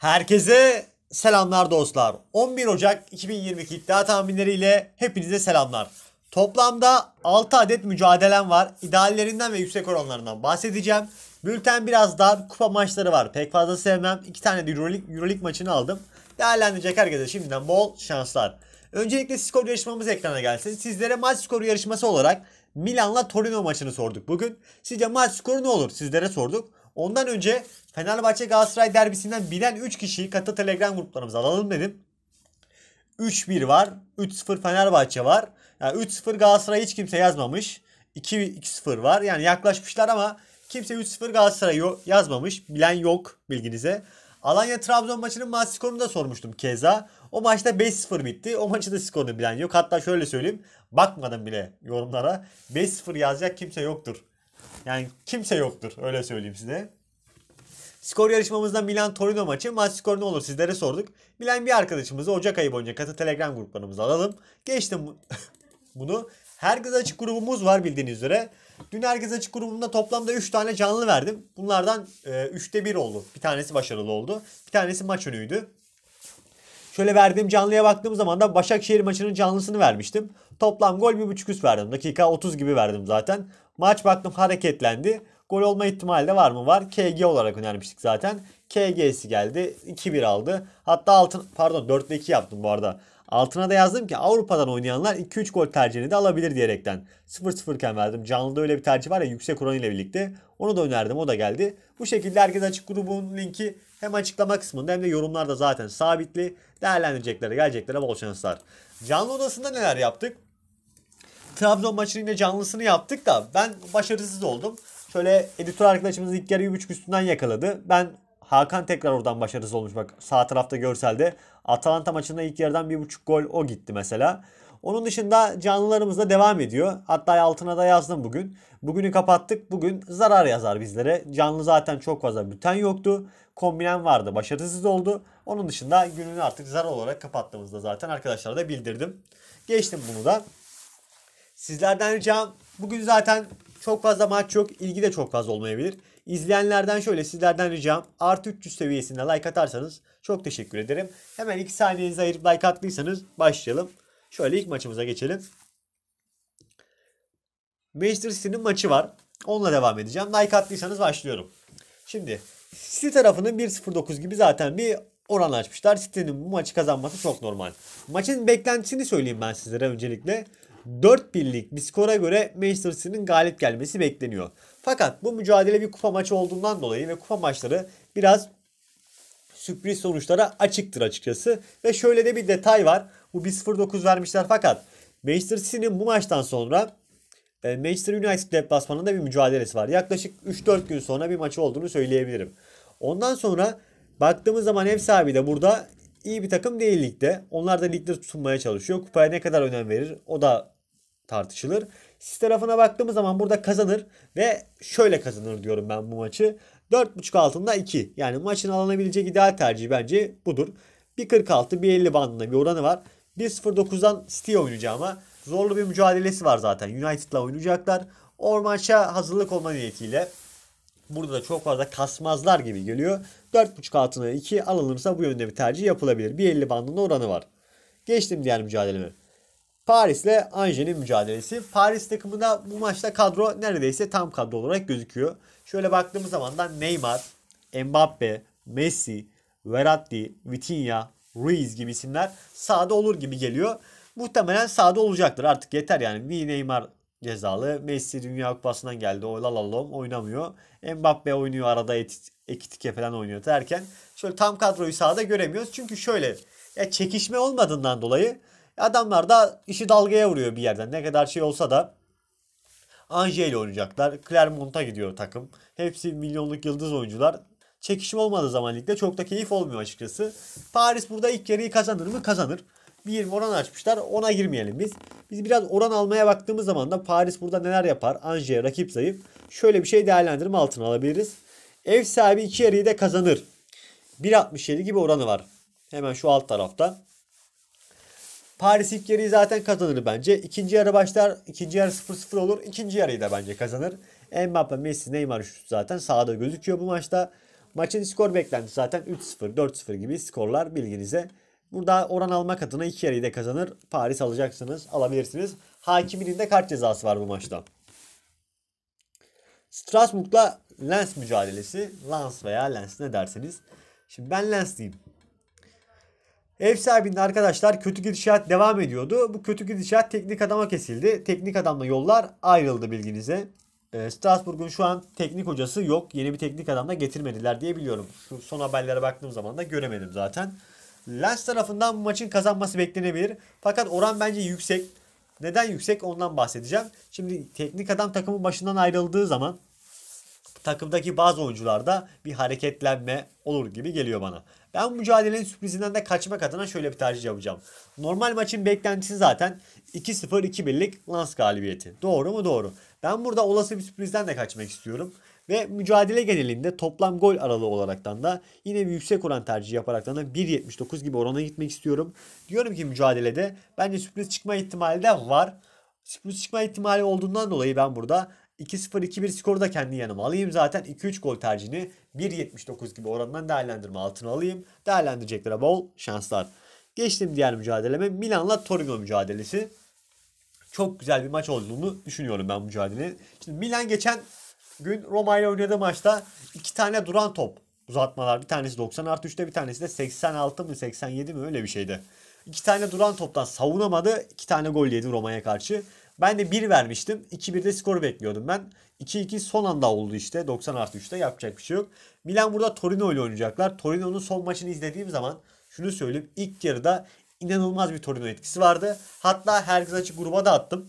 Herkese selamlar dostlar. 11 Ocak 2022 iddia tahminleriyle hepinize selamlar. Toplamda 6 adet mücadelem var. İdeallerinden ve yüksek oranlarından bahsedeceğim. Bülten biraz daha kupa maçları var. Pek fazla sevmem. 2 tane de Euroleague, Euroleague maçını aldım. Değerlendirecek herkese şimdiden bol şanslar. Öncelikle skor yarışmamız ekrana gelsin. Sizlere maç skoru yarışması olarak Milan'la Torino maçını sorduk bugün. Sizce maç skoru ne olur? Sizlere sorduk. Ondan önce Fenerbahçe Galatasaray derbisinden bilen 3 kişiyi katı Telegram gruplarımıza alalım dedim. 3-1 var. 3-0 Fenerbahçe var. Yani 3-0 Galatasaray hiç kimse yazmamış. 2-0 var. Yani yaklaşmışlar ama kimse 3-0 Galatasaray yazmamış. Bilen yok bilginize. Alanya Trabzon maçının maç skorunu da sormuştum keza. O maçta 5-0 bitti. O maçı da skorunu bilen yok. Hatta şöyle söyleyeyim. Bakmadım bile yorumlara. 5-0 yazacak kimse yoktur yani kimse yoktur öyle söyleyeyim size. Skor yarışmamızda Milan Torino maçı maç skoru ne olur sizlere sorduk. Bilen bir arkadaşımızı Ocak ayı boyunca katı Telegram gruplarımıza alalım. Geçtim bunu. Herkes açık grubumuz var bildiğiniz üzere. Dün herkes açık grubunda toplamda 3 tane canlı verdim. Bunlardan 3'te e, 1 oldu. Bir tanesi başarılı oldu. Bir tanesi maç önüydü. Şöyle verdiğim canlıya baktığım zaman da Başakşehir maçının canlısını vermiştim. Toplam gol 1.5 üst verdim. Dakika 30 gibi verdim zaten. Maç baktım hareketlendi. Gol olma ihtimali de var mı? Var. KG olarak önermiştik zaten. KG'si geldi. 2-1 aldı. Hatta altın pardon 4 2 yaptım bu arada. Altına da yazdım ki Avrupa'dan oynayanlar 2-3 gol tercihini de alabilir diyerekten. 0-0 iken verdim. Canlıda öyle bir tercih var ya yüksek oran ile birlikte. Onu da önerdim o da geldi. Bu şekilde herkes açık grubun linki hem açıklama kısmında hem de yorumlarda zaten sabitli. Değerlendireceklere geleceklere bol şanslar. Canlı odasında neler yaptık? Trabzon maçının yine canlısını yaptık da ben başarısız oldum. Şöyle editör arkadaşımız ilk yarı 1.5 üstünden yakaladı. Ben Hakan tekrar oradan başarısız olmuş bak sağ tarafta görselde. Atalanta maçında ilk yarıdan 1.5 gol o gitti mesela. Onun dışında canlılarımız da devam ediyor. Hatta altına da yazdım bugün. Bugünü kapattık. Bugün zarar yazar bizlere. Canlı zaten çok fazla bülten yoktu. Kombinen vardı. Başarısız oldu. Onun dışında gününü artık zarar olarak kapattığımızda zaten arkadaşlara da bildirdim. Geçtim bunu da. Sizlerden ricam bugün zaten çok fazla maç yok. ilgi de çok fazla olmayabilir. İzleyenlerden şöyle sizlerden ricam artı 300 seviyesinde like atarsanız çok teşekkür ederim. Hemen 2 saniyenizi ayırıp like attıysanız başlayalım. Şöyle ilk maçımıza geçelim. Manchester City'nin maçı var. Onunla devam edeceğim. Like attıysanız başlıyorum. Şimdi City tarafının 1.09 gibi zaten bir oran açmışlar. City'nin bu maçı kazanması çok normal. Maçın beklentisini söyleyeyim ben sizlere öncelikle. 4 birlik bir skora göre Manchester City'nin galip gelmesi bekleniyor. Fakat bu mücadele bir kupa maçı olduğundan dolayı ve kupa maçları biraz sürpriz sonuçlara açıktır açıkçası. Ve şöyle de bir detay var. Bu 1-0-9 vermişler fakat Manchester City'nin bu maçtan sonra e, Manchester United deplasmanında bir mücadelesi var. Yaklaşık 3-4 gün sonra bir maçı olduğunu söyleyebilirim. Ondan sonra baktığımız zaman ev sahibi de burada iyi bir takım değil ligde. Onlar da ligde tutunmaya çalışıyor. Kupaya ne kadar önem verir o da tartışılır. Siz tarafına baktığımız zaman burada kazanır ve şöyle kazanır diyorum ben bu maçı. 4.5 altında 2. Yani maçın alınabilecek ideal tercihi bence budur. 1.46 1.50 bandında bir oranı var. 1.09'dan City oynayacağıma zorlu bir mücadelesi var zaten. United'la oynayacaklar. O maça hazırlık olma niyetiyle Burada da çok fazla kasmazlar gibi geliyor. 4.5 altına 2 alınırsa bu yönde bir tercih yapılabilir. 1.50 bandında oranı var. Geçtim diğer mücadeleme. Paris ile Anjen'in mücadelesi. Paris takımında bu maçta kadro neredeyse tam kadro olarak gözüküyor. Şöyle baktığımız zaman da Neymar, Mbappe, Messi, Verratti, Vitinha, Ruiz gibi isimler sahada olur gibi geliyor. Muhtemelen sahada olacaktır. Artık yeter yani. Bir Neymar cezalı. Messi Dünya Kupası'ndan geldi. O lalalom oynamıyor. Mbappe oynuyor arada Ekitike falan oynuyor derken şöyle tam kadroyu sahada göremiyoruz. Çünkü şöyle ya çekişme olmadığından dolayı adamlar da işi dalgaya vuruyor bir yerden. Ne kadar şey olsa da Angel ile oynayacaklar. Clermont'a gidiyor takım. Hepsi milyonluk yıldız oyuncular. Çekişim olmadığı zaman ligde çok da keyif olmuyor açıkçası. Paris burada ilk yarıyı kazanır mı? Kazanır bir oran açmışlar. Ona girmeyelim biz. Biz biraz oran almaya baktığımız zaman da Paris burada neler yapar? Anje rakip zayıf. Şöyle bir şey değerlendirme altına alabiliriz. Ev sahibi iki yarıyı da kazanır. 1.67 gibi oranı var. Hemen şu alt tarafta. Paris ilk yarıyı zaten kazanır bence. İkinci yarı başlar. İkinci yarı 0-0 olur. İkinci yarıyı da bence kazanır. Mbappe, Messi, Neymar şutu zaten sağda gözüküyor bu maçta. Maçın skor beklentisi zaten 3-0, 4-0 gibi skorlar bilginize. Burada oran almak adına iki yarıyı da kazanır. Paris alacaksınız. Alabilirsiniz. Hakiminin de kart cezası var bu maçta. Strasbourg'la Lens mücadelesi. Lens veya Lens ne derseniz. Şimdi ben Lens diyeyim. Ev sahibinin arkadaşlar kötü gidişat devam ediyordu. Bu kötü gidişat teknik adama kesildi. Teknik adamla yollar ayrıldı bilginize. E, Strasbourg'un şu an teknik hocası yok. Yeni bir teknik adam da getirmediler diye biliyorum. Şu son haberlere baktığım zaman da göremedim zaten. Lens tarafından bu maçın kazanması beklenebilir. Fakat oran bence yüksek. Neden yüksek ondan bahsedeceğim. Şimdi teknik adam takımın başından ayrıldığı zaman takımdaki bazı oyuncularda bir hareketlenme olur gibi geliyor bana. Ben bu mücadelenin sürprizinden de kaçmak adına şöyle bir tercih yapacağım. Normal maçın beklentisi zaten 2-0-2-1'lik Lens galibiyeti. Doğru mu? Doğru. Ben burada olası bir sürprizden de kaçmak istiyorum. Ve mücadele genelinde toplam gol aralığı olaraktan da yine bir yüksek oran tercihi yaparaktan da 1.79 gibi orana gitmek istiyorum. Diyorum ki mücadelede bence sürpriz çıkma ihtimali de var. Sürpriz çıkma ihtimali olduğundan dolayı ben burada 2-0-2-1 skoru da kendi yanıma alayım. Zaten 2-3 gol tercihini 1.79 gibi orandan değerlendirme altına alayım. Değerlendireceklere bol şanslar. Geçtim diğer mücadeleme Milan'la Torino mücadelesi. Çok güzel bir maç olduğunu düşünüyorum ben mücadelenin. Şimdi Milan geçen Gün Roma ile oynadığı maçta iki tane duran top uzatmalar. Bir tanesi 90 artı 3'te bir tanesi de 86 mı 87 mi öyle bir şeydi. İki tane duran toptan savunamadı. iki tane gol yedi Roma'ya karşı. Ben de 1 vermiştim. 2-1'de skoru bekliyordum ben. 2-2 son anda oldu işte. 90 artı 3'te yapacak bir şey yok. Milan burada Torino ile oynayacaklar. Torino'nun son maçını izlediğim zaman şunu söyleyeyim. ilk yarıda inanılmaz bir Torino etkisi vardı. Hatta herkes açık gruba da attım.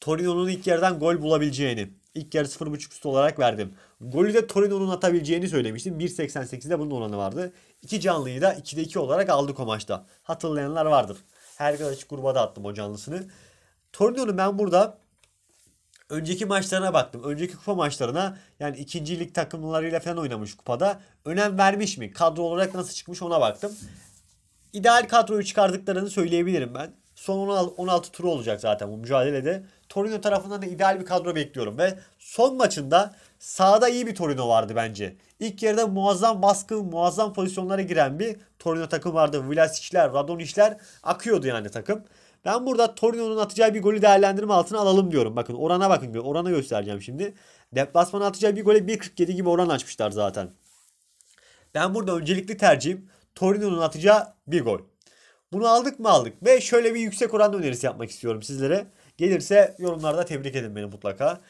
Torino'nun ilk yerden gol bulabileceğini. İlk yarı 0.5 üstü olarak verdim. Golü de Torino'nun atabileceğini söylemiştim. 1.88'de bunun oranı vardı. İki canlıyı da 2'de 2 olarak aldık o maçta. Hatırlayanlar vardır. Her kaç gruba da attım o canlısını. Torino'nun ben burada önceki maçlarına baktım. Önceki kupa maçlarına yani ikinci lig takımlarıyla falan oynamış kupada. Önem vermiş mi? Kadro olarak nasıl çıkmış ona baktım. İdeal kadroyu çıkardıklarını söyleyebilirim ben. Son 16 turu olacak zaten bu mücadelede. Torino tarafından da ideal bir kadro bekliyorum ve son maçında sahada iyi bir Torino vardı bence. İlk yarıda muazzam baskı, muazzam pozisyonlara giren bir Torino takım vardı. Vlasic'ler, Radonic'ler akıyordu yani takım. Ben burada Torino'nun atacağı bir golü değerlendirme altına alalım diyorum. Bakın orana bakın. Orana göstereceğim şimdi. Deplasmana atacağı bir gole 1.47 gibi oran açmışlar zaten. Ben burada öncelikli tercihim Torino'nun atacağı bir gol. Bunu aldık mı aldık ve şöyle bir yüksek oranda önerisi yapmak istiyorum sizlere. Gelirse yorumlarda tebrik edin beni mutlaka.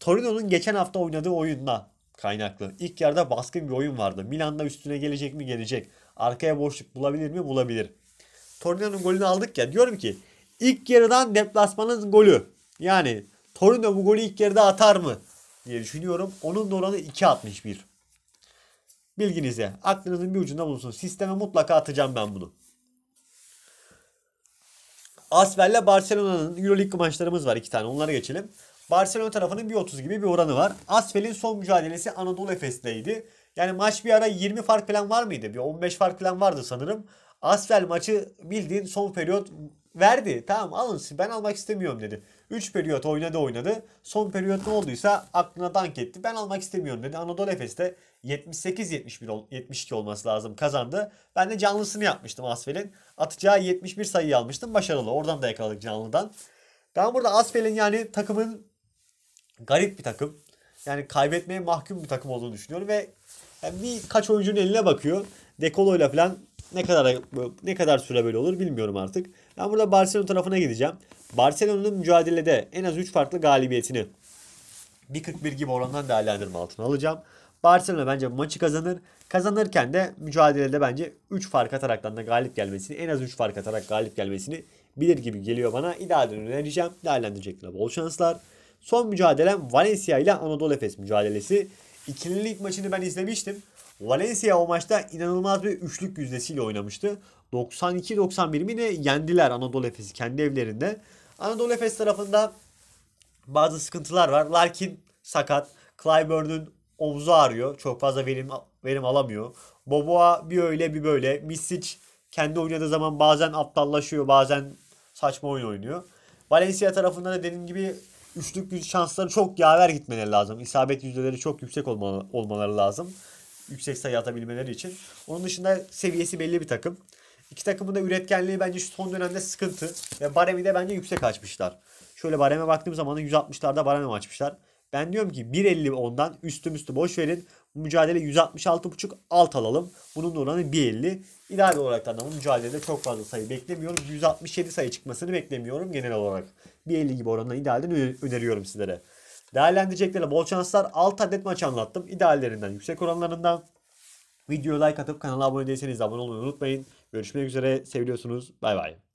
Torino'nun geçen hafta oynadığı oyunla kaynaklı. İlk yarıda baskın bir oyun vardı. Milan'da üstüne gelecek mi gelecek. Arkaya boşluk bulabilir mi bulabilir. Torino'nun golünü aldık ya diyorum ki ilk yarıdan deplasmanın golü. Yani Torino bu golü ilk yarıda atar mı diye düşünüyorum. Onun da oranı 2.61. Bilginize aklınızın bir ucunda bulunsun. Sisteme mutlaka atacağım ben bunu. Asfer'le Barcelona'nın Euroleague maçlarımız var iki tane onlara geçelim. Barcelona tarafının bir 30 gibi bir oranı var. Asvel'in son mücadelesi Anadolu Efes'teydi. Yani maç bir ara 20 fark falan var mıydı? Bir 15 fark falan vardı sanırım. Asvel maçı bildiğin son periyot verdi. Tamam alın siz ben almak istemiyorum dedi. 3 periyot oynadı oynadı. Son periyot ne olduysa aklına dank etti. Ben almak istemiyorum dedi. Anadolu efeste de 78-72 olması lazım kazandı. Ben de canlısını yapmıştım Asfel'in. Atacağı 71 sayıyı almıştım. Başarılı. Oradan da yakaladık canlıdan. Ben burada Asfel'in yani takımın garip bir takım. Yani kaybetmeye mahkum bir takım olduğunu düşünüyorum ve yani bir kaç oyuncunun eline bakıyor. Dekolo'yla falan ne kadar ne kadar süre böyle olur bilmiyorum artık. Ben burada Barcelona tarafına gideceğim. Barcelona'nın mücadelede en az 3 farklı galibiyetini 1.41 gibi orandan değerlendirme altına alacağım. Barcelona bence bu maçı kazanır. Kazanırken de mücadelede bence 3 fark ataraktan da galip gelmesini en az 3 fark atarak galip gelmesini bilir gibi geliyor bana. İdealden önereceğim. Değerlendirecekler bol şanslar. Son mücadelem Valencia ile Anadolu Efes mücadelesi. İkililik maçını ben izlemiştim. Valencia o maçta inanılmaz bir üçlük yüzdesiyle oynamıştı. 92-91 mi ne yendiler Anadolu Efes'i kendi evlerinde. Anadolu Efes tarafında bazı sıkıntılar var. Larkin sakat. Clyburn'un omzu ağrıyor. Çok fazla verim verim alamıyor. Boboa bir öyle bir böyle. Misic kendi oynadığı zaman bazen aptallaşıyor, bazen saçma oyun oynuyor. Valencia tarafında da dediğim gibi üçlük şansları çok yaver gitmeleri lazım. İsabet yüzdeleri çok yüksek olmaları lazım yüksek sayı atabilmeleri için. Onun dışında seviyesi belli bir takım. İki takımın da üretkenliği bence şu son dönemde sıkıntı. Ve baremi de bence yüksek açmışlar. Şöyle bareme baktığım zaman 160'larda baremi açmışlar. Ben diyorum ki 1.50 ondan üstüm üstü boş verin. mücadele 166.5 alt alalım. Bunun oranı 1.50. İdeal olarak da bu mücadelede çok fazla sayı beklemiyorum. 167 sayı çıkmasını beklemiyorum genel olarak. 1.50 gibi oranla idealden öneriyorum sizlere. Değerlendireceklere bol şanslar. 6 adet maç anlattım. İdeallerinden, yüksek oranlarından. Videoya like atıp kanala abone değilseniz abone olmayı unutmayın. Görüşmek üzere. Seviyorsunuz. Bay bay.